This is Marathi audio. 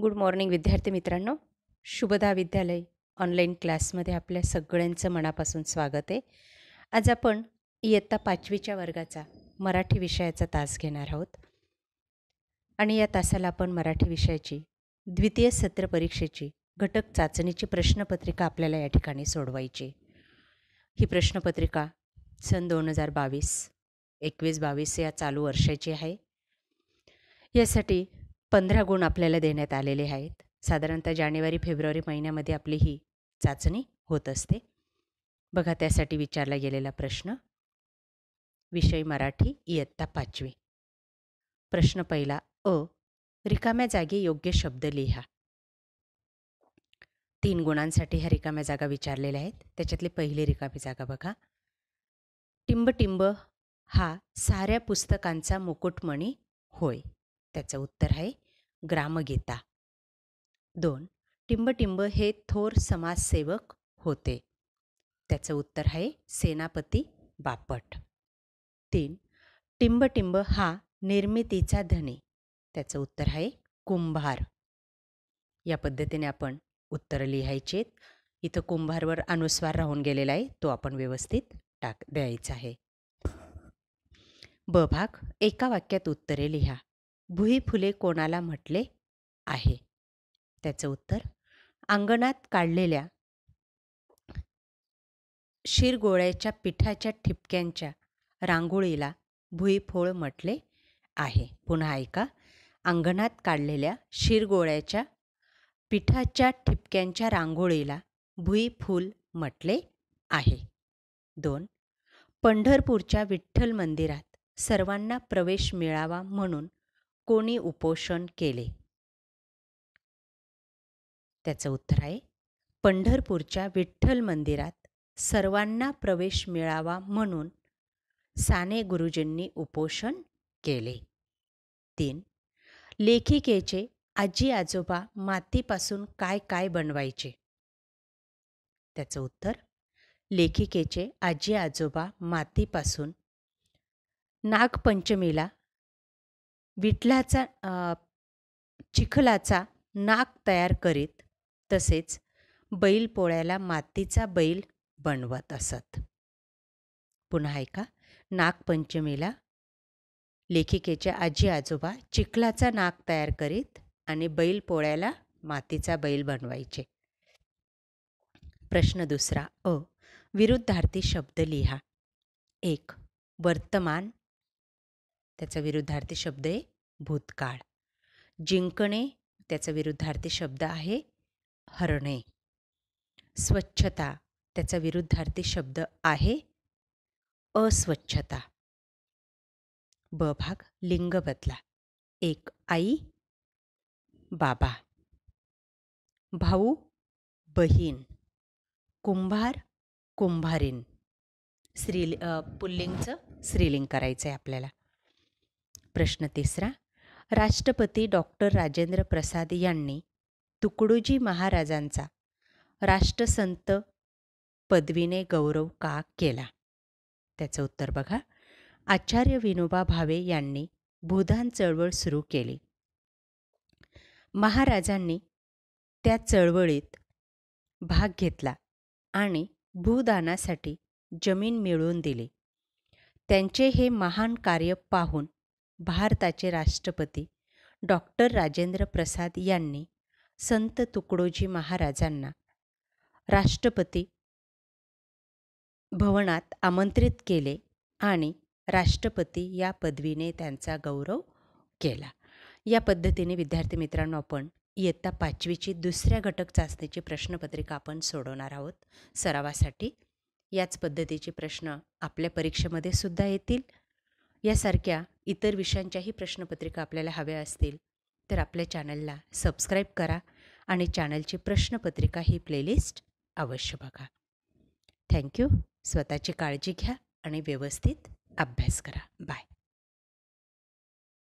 गुड मॉर्निंग विद्यार्थी मित्रांनो शुभदा विद्यालय ऑनलाईन क्लासमध्ये आपल्या सगळ्यांचं मनापासून स्वागत आहे आज आपण इयत्ता पाचवीच्या वर्गाचा मराठी विषयाचा तास घेणार आहोत आणि या तासाला आपण मराठी विषयाची द्वितीय सत्र परीक्षेची घटक चाचणीची प्रश्नपत्रिका आपल्याला या ठिकाणी सोडवायची ही प्रश्नपत्रिका सन दोन हजार बावीस एकवीस बावीस या चालू वर्षाची आहे यासाठी पंधरा गुण आपल्याला देण्यात आलेले आहेत साधारणतः जानेवारी फेब्रुवारी महिन्यामध्ये आपली ही चाचणी होत असते बघा त्यासाठी विचारला गेलेला प्रश्न विषय मराठी इयत्ता पाचवी प्रश्न पहिला अ रिकाम्या जागी योग्य शब्द लिहा तीन गुणांसाठी ह्या रिकाम्या जागा विचारलेल्या आहेत त्याच्यातले पहिली रिकामी जागा बघा टिंबटिंब हा साऱ्या पुस्तकांचा मुकुटमणी होय त्याचं उत्तर आहे ग्रामगीता दोन टिंबटिंब हे थोर समाजसेवक होते त्याचं उत्तर आहे सेनापती बापट तीन टिंबटिंब हा निर्मितीचा धनी त्याचं उत्तर आहे कुंभार या पद्धतीने आपण उत्तरं लिहायचे इथं कुंभारवर अनुस्वार राहून गेलेला आहे तो आपण व्यवस्थित टाक द्यायचा आहे ब भाग एका वाक्यात उत्तरे लिहा भुई फुले कोणाला म्हटले आहे त्याचं उत्तर अंगणात काढलेल्या शिरगोळ्याच्या पिठाच्या ठिपक्यांच्या रांगोळीला भुईफोळ म्हटले आहे पुन्हा ऐका अंगणात काढलेल्या शिरगोळ्याच्या पिठाच्या ठिपक्यांच्या रांगोळीला भुईफूल म्हटले आहे दोन पंढरपूरच्या विठ्ठल मंदिरात सर्वांना प्रवेश मिळावा म्हणून कोणी उपोषण केले त्याचं उत्तर आहे पंढरपूरच्या विठ्ठल मंदिरात सर्वांना प्रवेश मिळावा म्हणून साने गुरुजींनी उपोषण केले तीन लेखिकेचे आजी आजोबा मातीपासून काय काय बनवायचे त्याचं उत्तर लेखिकेचे आजी आजोबा मातीपासून नागपंचमीला विठलाचा चिखलाचा नाक तयार करीत तसेच बैल पोळ्याला मातीचा बैल बनवत असत पुन्हा ऐका नागपंचमीला लेखिकेचे आजी आजोबा चिखलाचा नाक तयार करीत आणि बैल पोळ्याला मातीचा बैल बनवायचे प्रश्न दुसरा अ विरुद्धार्थी शब्द लिहा एक वर्तमान त्याचा विरुद्धार्थी शब्द आहे भूतकाळ जिंकणे त्याचा विरुद्धार्थी शब्द आहे हरणे स्वच्छता त्याचा विरुद्धार्थी शब्द आहे अस्वच्छता ब भाग लिंग बदला एक आई बाबा भाऊ बहीण कुंभार कुंभारीन स्त्री पुल्लिंगचं स्त्रीलिंग करायचं आहे आपल्याला प्रश्न तिसरा राष्ट्रपती डॉक्टर राजेंद्र प्रसाद यांनी तुकडोजी महाराजांचा राष्ट्रसंत पदवीने गौरव का केला त्याचं उत्तर बघा आचार्य विनोबा भावे यांनी भूदान चळवळ सुरू केली महाराजांनी त्या चळवळीत भाग घेतला आणि भूदानासाठी जमीन मिळवून दिली त्यांचे हे महान कार्य पाहून भारताचे राष्ट्रपती डॉक्टर राजेंद्र प्रसाद यांनी संत तुकडोजी महाराजांना राष्ट्रपती भवनात आमंत्रित केले आणि राष्ट्रपती या पदवीने त्यांचा गौरव केला या पद्धतीने विद्यार्थी मित्रांनो आपण इयत्ता पाचवीची दुसऱ्या घटक चाचणीची प्रश्नपत्रिका आपण सोडवणार आहोत सरावासाठी याच पद्धतीचे प्रश्न आपल्या परीक्षेमध्ये सुद्धा येतील यासारख्या इतर विषयांच्याही प्रश्नपत्रिका आपल्याला हव्या असतील तर आपल्या चॅनलला सबस्क्राईब करा आणि चॅनलची प्रश्नपत्रिका ही प्लेलिस्ट अवश्य बघा थँक्यू स्वतःची काळजी घ्या आणि व्यवस्थित अभ्यास करा बाय